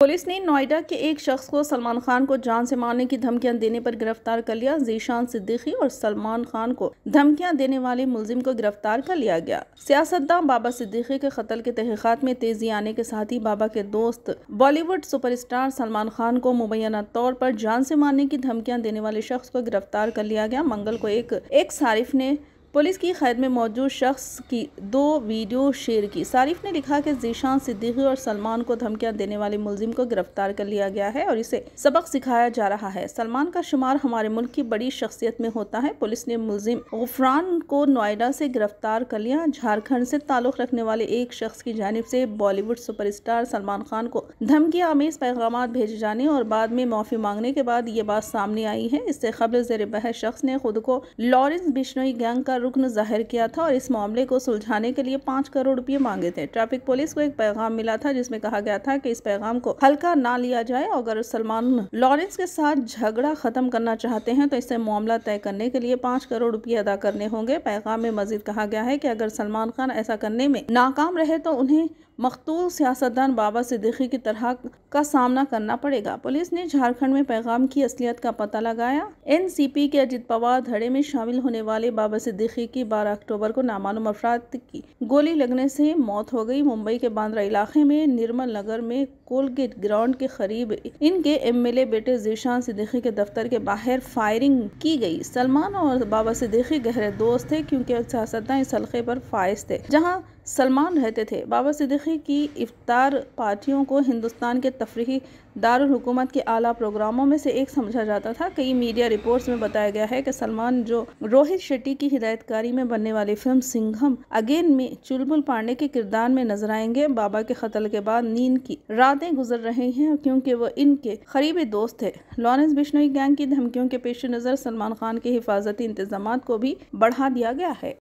police ने नोएडा के एक शख्स को सलमान खान को जान से मारने की धमकियां देने पर गिरफ्तार कर लिया जीशान सिद्दीकी और सलमान खान को धमकियां देने वाले मुलजिम को गिरफ्तार कर लिया गया सियासतदान बाबा सिद्दीकी के कत्ल के तहकीकात में तेजी आने के साथ ही बाबा के दोस्त बॉलीवुड सुपरस्टार सलमान खान को मुबैना तौर पर जान से मारने की धमकियां देने वाले शख्स को गिरफ्तार कर लिया गया मंगल को एक, एक सारिफ ने पुलिस की कैद में मौजूद शख्स की दो वीडियो शेयर की सारिफ ने लिखा कि जीशान सिद्दीकी और सलमान को धमकियां देने वाले मुलजिम को गिरफ्तार कर लिया गया है और इसे सबक सिखाया जा रहा है सलमान का शुमार हमारे मुल्क की बड़ी शख्सियत में होता है पुलिस ने मुलजिम गुफरान को नोएडा से गिरफ्तार कर लिया झारखंड से ताल्लुक रखने वाले एक शख्स की जानब से बॉलीवुड स्टार सलमान खान को धमकी आमेज पैगाम भेजे जाने और बाद में माफी मांगने के बाद ये बात सामने आई है इससे खबर जेर बहस शख्स ने खुद को लॉरेंस बिश्नोई गैंग का रुकन जाहिर किया था और इस मामले को सुलझाने के लिए पाँच करोड़ रुपये मांगे थे ट्रैफिक पुलिस को एक पैगाम मिला था जिसमें कहा गया था कि इस पैगाम को हल्का ना लिया जाए अगर सलमान लॉरेंस के साथ झगड़ा खत्म करना चाहते हैं तो इससे मामला तय करने के लिए पाँच करोड़ रुपये अदा करने होंगे पैगाम में मजीद कहा गया है कि अगर सलमान खान ऐसा करने में नाकाम रहे तो उन्हें मकतूल सियासतदान बाबा सिद्दीकी की तरह का सामना करना पड़ेगा पुलिस ने झारखंड में पैगाम की असलियत का पता लगाया एनसीपी के अजित पवार धड़े में शामिल होने वाले बाबा सिद्दीकी सिद्दीकी की 12 अक्टूबर को नामालूम अफराद की गोली लगने से मौत हो गई मुंबई के बांद्रा इलाके में निर्मल नगर में कोलगेट ग्राउंड के करीब इनके एमएलए बेटे जीशान सिद्दीकी के दफ्तर के बाहर फायरिंग की गई सलमान और बाबा सिद्दीकी गहरे दोस्त थे क्योंकि सियासतदान इस हल्के पर फायज थे जहाँ सलमान रहते थे बाबा सिद्दीकी की इफ्तार पार्टियों को हिंदुस्तान के तफरी दारकूमत के आला प्रोग्रामों में से एक समझा जाता था कई मीडिया रिपोर्ट्स में बताया गया है कि सलमान जो रोहित शेट्टी की हिदायत हिदायतकारी में बनने वाली फिल्म सिंघम अगेन में चुलबुल पांडे के किरदार में नजर आएंगे बाबा के कत्ल के बाद नींद की रातें गुजर रही हैं क्योंकि वो इनके करीबी दोस्त है लॉरेंस बिश्नोई गैंग की धमकियों के पेश नज़र सलमान खान के हिफाजती इंतजाम को भी बढ़ा दिया गया है